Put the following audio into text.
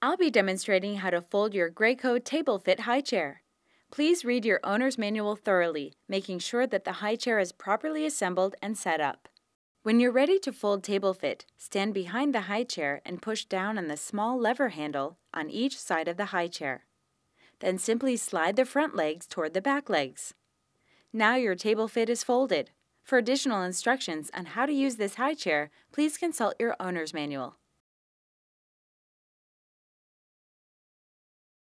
I'll be demonstrating how to fold your Graco Table Fit High Chair. Please read your owner's manual thoroughly, making sure that the high chair is properly assembled and set up. When you're ready to fold Table Fit, stand behind the high chair and push down on the small lever handle on each side of the high chair. Then simply slide the front legs toward the back legs. Now your Table Fit is folded. For additional instructions on how to use this high chair, please consult your owner's manual.